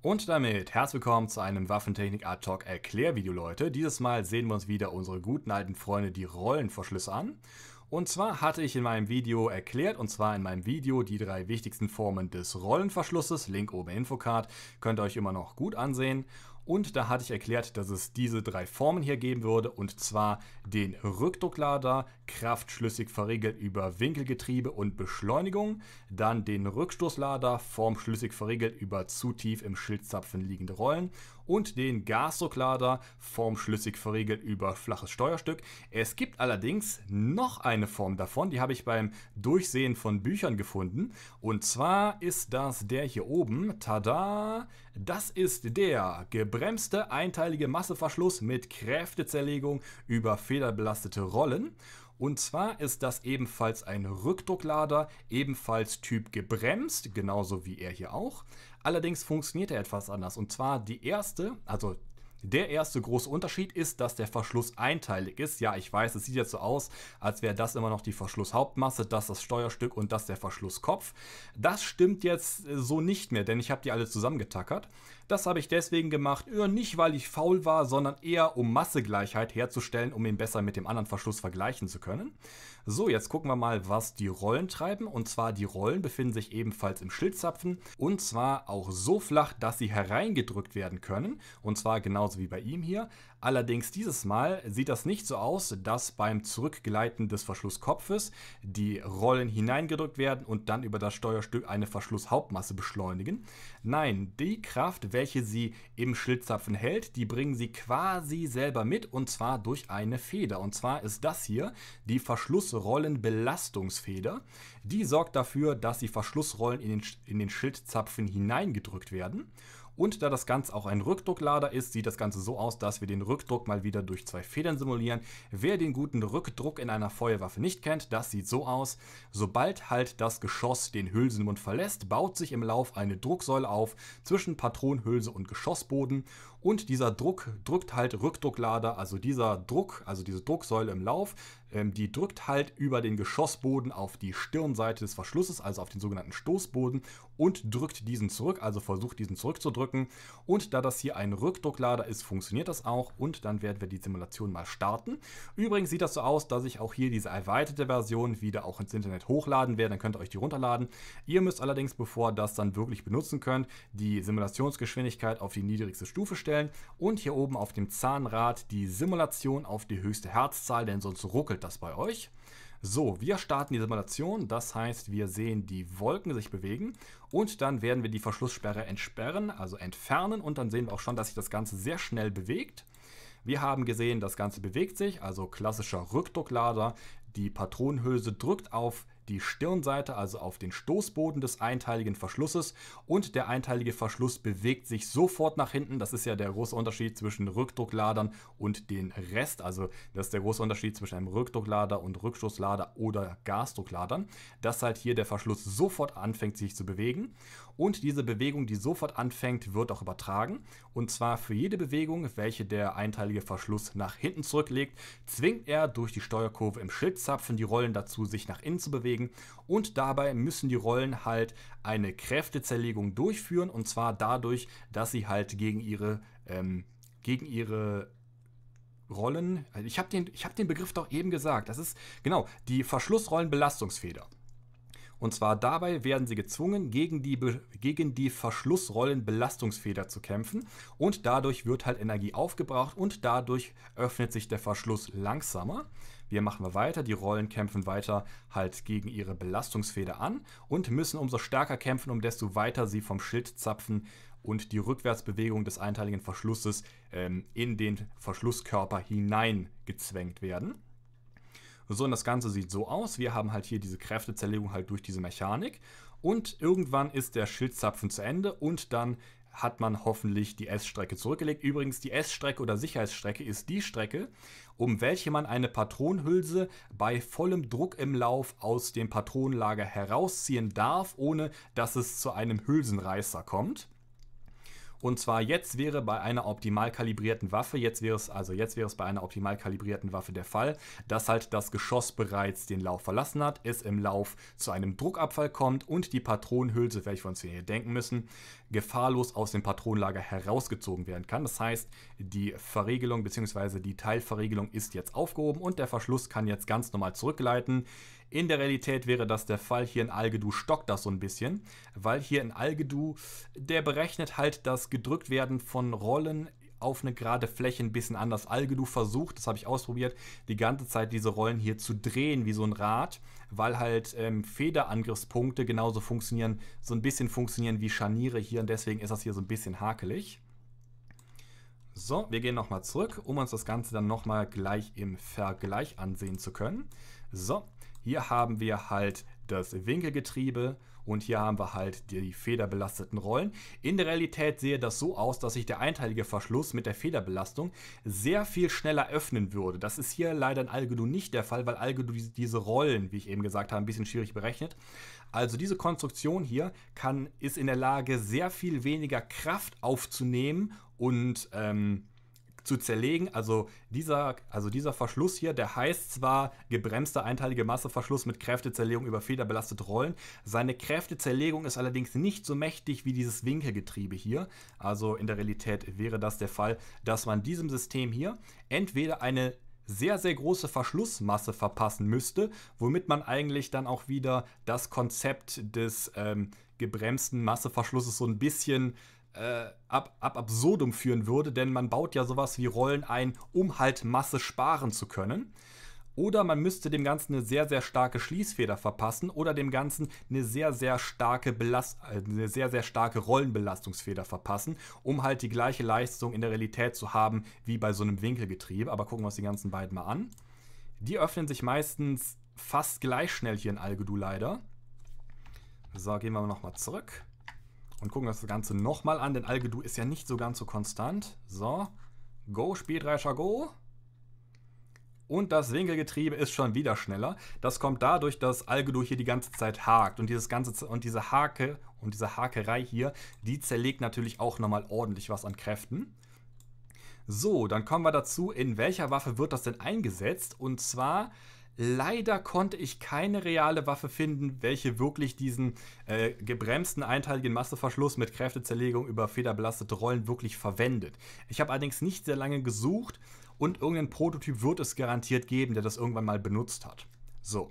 Und damit herzlich willkommen zu einem Waffentechnik Art Talk Erklärvideo, Leute. Dieses Mal sehen wir uns wieder unsere guten alten Freunde die Rollenverschlüsse an. Und zwar hatte ich in meinem Video erklärt, und zwar in meinem Video die drei wichtigsten Formen des Rollenverschlusses, Link oben im Infocard, könnt ihr euch immer noch gut ansehen. Und da hatte ich erklärt, dass es diese drei Formen hier geben würde, und zwar den Rückdrucklader, kraftschlüssig verriegelt über Winkelgetriebe und Beschleunigung, dann den Rückstoßlader, formschlüssig verriegelt über zu tief im Schildzapfen liegende Rollen und den Gasdrucklader formschlüssig verriegelt über flaches Steuerstück. Es gibt allerdings noch eine Form davon, die habe ich beim Durchsehen von Büchern gefunden. Und zwar ist das der hier oben. Tada! Das ist der gebremste einteilige Masseverschluss mit Kräftezerlegung über federbelastete Rollen. Und zwar ist das ebenfalls ein Rückdrucklader, ebenfalls Typ gebremst, genauso wie er hier auch. Allerdings funktioniert er etwas anders. Und zwar die erste, also der erste große Unterschied ist, dass der Verschluss einteilig ist. Ja, ich weiß, es sieht jetzt so aus, als wäre das immer noch die Verschlusshauptmasse, das das Steuerstück und das der Verschlusskopf. Das stimmt jetzt äh, so nicht mehr, denn ich habe die alle zusammengetackert. Das habe ich deswegen gemacht, nicht weil ich faul war, sondern eher um Massegleichheit herzustellen, um ihn besser mit dem anderen Verschluss vergleichen zu können. So, jetzt gucken wir mal, was die Rollen treiben. Und zwar die Rollen befinden sich ebenfalls im Schildzapfen und zwar auch so flach, dass sie hereingedrückt werden können. Und zwar genau genauso wie bei ihm hier. Allerdings dieses Mal sieht das nicht so aus, dass beim Zurückgleiten des Verschlusskopfes die Rollen hineingedrückt werden und dann über das Steuerstück eine Verschlusshauptmasse beschleunigen. Nein, die Kraft, welche sie im Schlitzapfen hält, die bringen sie quasi selber mit und zwar durch eine Feder. Und zwar ist das hier die Verschlussrollenbelastungsfeder. Die sorgt dafür, dass die Verschlussrollen in den, in den Schildzapfen hineingedrückt werden. Und da das Ganze auch ein Rückdrucklader ist, sieht das Ganze so aus, dass wir den Rückdruck mal wieder durch zwei Federn simulieren. Wer den guten Rückdruck in einer Feuerwaffe nicht kennt, das sieht so aus. Sobald halt das Geschoss den Hülsenmund verlässt, baut sich im Lauf eine Drucksäule auf zwischen Patronhülse und Geschossboden. Und dieser Druck drückt halt Rückdrucklader, also dieser Druck, also diese Drucksäule im Lauf, ähm, die drückt halt über den Geschossboden auf die Stirnseite des Verschlusses, also auf den sogenannten Stoßboden, und drückt diesen zurück, also versucht diesen zurückzudrücken. Und da das hier ein Rückdrucklader ist, funktioniert das auch. Und dann werden wir die Simulation mal starten. Übrigens sieht das so aus, dass ich auch hier diese erweiterte Version wieder auch ins Internet hochladen werde. Dann könnt ihr euch die runterladen. Ihr müsst allerdings, bevor das dann wirklich benutzen könnt, die Simulationsgeschwindigkeit auf die niedrigste Stufe stellen und hier oben auf dem Zahnrad die Simulation auf die höchste Herzzahl, denn sonst ruckelt klingelt das bei euch? So, wir starten die Simulation, das heißt, wir sehen die Wolken sich bewegen und dann werden wir die Verschlusssperre entsperren, also entfernen und dann sehen wir auch schon, dass sich das Ganze sehr schnell bewegt. Wir haben gesehen, das Ganze bewegt sich, also klassischer Rückdrucklader. Die Patronenhülse drückt auf die Stirnseite, also auf den Stoßboden des einteiligen Verschlusses und der einteilige Verschluss bewegt sich sofort nach hinten. Das ist ja der große Unterschied zwischen Rückdruckladern und den Rest. Also das ist der große Unterschied zwischen einem Rückdrucklader und Rückstoßlader oder Gasdruckladern, dass halt hier der Verschluss sofort anfängt sich zu bewegen und diese Bewegung, die sofort anfängt, wird auch übertragen und zwar für jede Bewegung, welche der einteilige Verschluss nach hinten zurücklegt, zwingt er durch die Steuerkurve im Schildzapfen die Rollen dazu, sich nach innen zu bewegen zerlegen. Und dabei müssen die Rollen halt eine Kräftezerlegung durchführen. Und zwar dadurch, dass sie halt gegen ihre, ähm, gegen ihre Rollen. Also ich habe den, hab den Begriff doch eben gesagt. Das ist genau die Verschlussrollenbelastungsfeder. Und zwar dabei werden sie gezwungen, gegen die, gegen die Verschlussrollenbelastungsfeder zu kämpfen. Und dadurch wird halt Energie aufgebraucht und dadurch öffnet sich der Verschluss langsamer. Wir machen wir weiter. Die Rollen kämpfen weiter halt gegen ihre Belastungsfeder an und müssen umso stärker kämpfen, um desto weiter sie vom Schild zapfen und die Rückwärtsbewegung des einteiligen Verschlusses ähm, in den Verschlusskörper hineingezwängt werden. So, und das Ganze sieht so aus. Wir haben halt hier diese Kräftezerlegung halt durch diese Mechanik. Und irgendwann ist der Schildzapfen zu Ende und dann hat man hoffentlich die S-Strecke zurückgelegt. Übrigens, die S-Strecke oder Sicherheitsstrecke ist die Strecke, um welche man eine Patronenhülse bei vollem Druck im Lauf aus dem Patronenlager herausziehen darf, ohne dass es zu einem Hülsenreißer kommt. Und zwar jetzt wäre bei einer optimal kalibrierten Waffe, jetzt wäre es also jetzt wäre es bei einer optimal kalibrierten Waffe der Fall, dass halt das Geschoss bereits den Lauf verlassen hat, es im Lauf zu einem Druckabfall kommt und die Patronenhülse, welche wir uns hier denken müssen, gefahrlos aus dem Patronenlager herausgezogen werden kann. Das heißt, die Verriegelung bzw. die Teilverriegelung ist jetzt aufgehoben und der Verschluss kann jetzt ganz normal zurückgleiten. In der Realität wäre das der Fall. Hier in Algedu stockt das so ein bisschen, weil hier in Algedu der berechnet halt das Gedrücktwerden von Rollen auf eine gerade Fläche ein bisschen anders. Algedu versucht, das habe ich ausprobiert, die ganze Zeit diese Rollen hier zu drehen wie so ein Rad, weil halt ähm, Federangriffspunkte genauso funktionieren, so ein bisschen funktionieren wie Scharniere hier und deswegen ist das hier so ein bisschen hakelig. So, wir gehen nochmal zurück, um uns das Ganze dann nochmal gleich im Vergleich ansehen zu können. So, hier haben wir halt das Winkelgetriebe und hier haben wir halt die federbelasteten Rollen. In der Realität sehe das so aus, dass sich der einteilige Verschluss mit der Federbelastung sehr viel schneller öffnen würde. Das ist hier leider in Algedo nicht der Fall, weil Algedo diese Rollen, wie ich eben gesagt habe, ein bisschen schwierig berechnet. Also diese Konstruktion hier kann, ist in der Lage, sehr viel weniger Kraft aufzunehmen und ähm, zu zerlegen. Also dieser, also dieser Verschluss hier, der heißt zwar gebremster einteilige Masseverschluss mit Kräftezerlegung über federbelastet Rollen. Seine Kräftezerlegung ist allerdings nicht so mächtig wie dieses Winkelgetriebe hier. Also in der Realität wäre das der Fall, dass man diesem System hier entweder eine sehr, sehr große Verschlussmasse verpassen müsste, womit man eigentlich dann auch wieder das Konzept des ähm, gebremsten Masseverschlusses so ein bisschen äh, ab, ab absurdum führen würde, denn man baut ja sowas wie Rollen ein, um halt Masse sparen zu können. Oder man müsste dem Ganzen eine sehr, sehr starke Schließfeder verpassen oder dem Ganzen eine sehr, sehr starke, Belast äh, eine sehr, sehr starke Rollenbelastungsfeder verpassen, um halt die gleiche Leistung in der Realität zu haben wie bei so einem Winkelgetriebe. Aber gucken wir uns die ganzen beiden mal an. Die öffnen sich meistens fast gleich schnell hier in Algedu leider. So, gehen wir nochmal zurück und gucken uns das Ganze nochmal an, denn Algedu ist ja nicht so ganz so konstant. So, Go, Spielreicher Go. Und das Winkelgetriebe ist schon wieder schneller. Das kommt dadurch, dass Algedo hier die ganze Zeit hakt. Und, dieses ganze, und diese Hake und diese Hakerei hier, die zerlegt natürlich auch nochmal ordentlich was an Kräften. So, dann kommen wir dazu, in welcher Waffe wird das denn eingesetzt? Und zwar Leider konnte ich keine reale Waffe finden, welche wirklich diesen äh, gebremsten einteiligen Masseverschluss mit Kräftezerlegung über federbelastete Rollen wirklich verwendet. Ich habe allerdings nicht sehr lange gesucht und irgendein Prototyp wird es garantiert geben, der das irgendwann mal benutzt hat. So.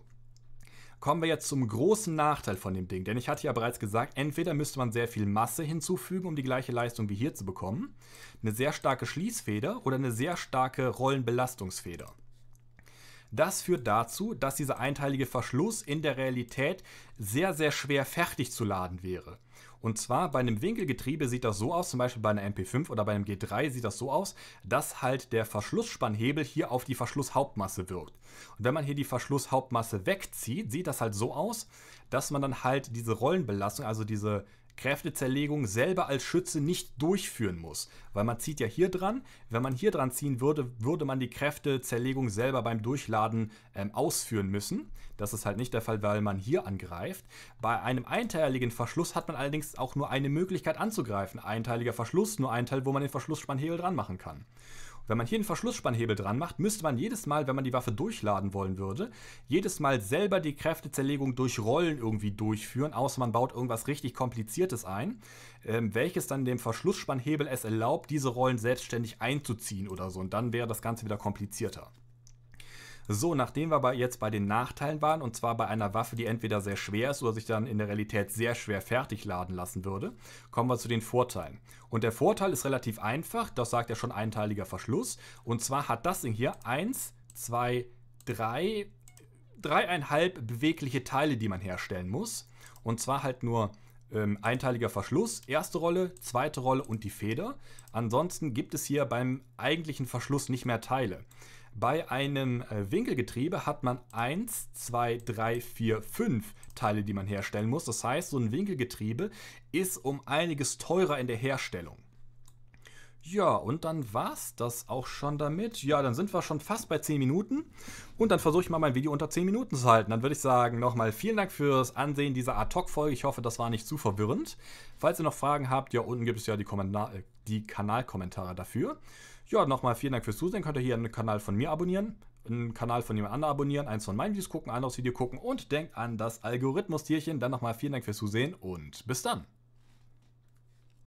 Kommen wir jetzt zum großen Nachteil von dem Ding, denn ich hatte ja bereits gesagt, entweder müsste man sehr viel Masse hinzufügen, um die gleiche Leistung wie hier zu bekommen, eine sehr starke Schließfeder oder eine sehr starke Rollenbelastungsfeder. Das führt dazu, dass dieser einteilige Verschluss in der Realität sehr, sehr schwer fertig zu laden wäre. Und zwar bei einem Winkelgetriebe sieht das so aus, zum Beispiel bei einer MP5 oder bei einem G3 sieht das so aus, dass halt der Verschlussspannhebel hier auf die Verschlusshauptmasse wirkt. Und wenn man hier die Verschlusshauptmasse wegzieht, sieht das halt so aus, dass man dann halt diese Rollenbelastung, also diese Kräftezerlegung selber als Schütze nicht durchführen muss. Weil man zieht ja hier dran. Wenn man hier dran ziehen würde, würde man die Kräftezerlegung selber beim Durchladen ähm, ausführen müssen. Das ist halt nicht der Fall, weil man hier angreift. Bei einem einteiligen Verschluss hat man allerdings auch nur eine Möglichkeit anzugreifen. Einteiliger Verschluss, nur ein Teil, wo man den Verschlussspanhebel dran machen kann. Wenn man hier einen Verschlussspannhebel dran macht, müsste man jedes Mal, wenn man die Waffe durchladen wollen würde, jedes Mal selber die Kräftezerlegung durch Rollen irgendwie durchführen, außer man baut irgendwas richtig Kompliziertes ein, ähm, welches dann dem Verschlussspannhebel es erlaubt, diese Rollen selbstständig einzuziehen oder so. Und dann wäre das Ganze wieder komplizierter. So, nachdem wir aber jetzt bei den Nachteilen waren, und zwar bei einer Waffe, die entweder sehr schwer ist oder sich dann in der Realität sehr schwer fertig laden lassen würde, kommen wir zu den Vorteilen. Und der Vorteil ist relativ einfach, das sagt ja schon einteiliger Verschluss. Und zwar hat das Ding hier 1, 2, 3, dreieinhalb bewegliche Teile, die man herstellen muss. Und zwar halt nur ähm, einteiliger Verschluss, erste Rolle, zweite Rolle und die Feder. Ansonsten gibt es hier beim eigentlichen Verschluss nicht mehr Teile. Bei einem äh, Winkelgetriebe hat man 1, 2, 3, 4, 5 Teile, die man herstellen muss. Das heißt, so ein Winkelgetriebe ist um einiges teurer in der Herstellung. Ja, und dann war's das auch schon damit. Ja, dann sind wir schon fast bei 10 Minuten. Und dann versuche ich mal mein Video unter 10 Minuten zu halten. Dann würde ich sagen, nochmal vielen Dank fürs Ansehen dieser Ad-Hoc-Folge. Ich hoffe, das war nicht zu verwirrend. Falls ihr noch Fragen habt, ja, unten gibt es ja die, Kommentar äh, die Kanalkommentare dafür. Ja, nochmal vielen Dank fürs Zusehen. Könnt ihr hier einen Kanal von mir abonnieren, einen Kanal von jemand anderem abonnieren, eins von meinen Videos gucken, anderes Video gucken und denkt an das Algorithmus-Tierchen. Dann nochmal vielen Dank fürs Zusehen und bis dann.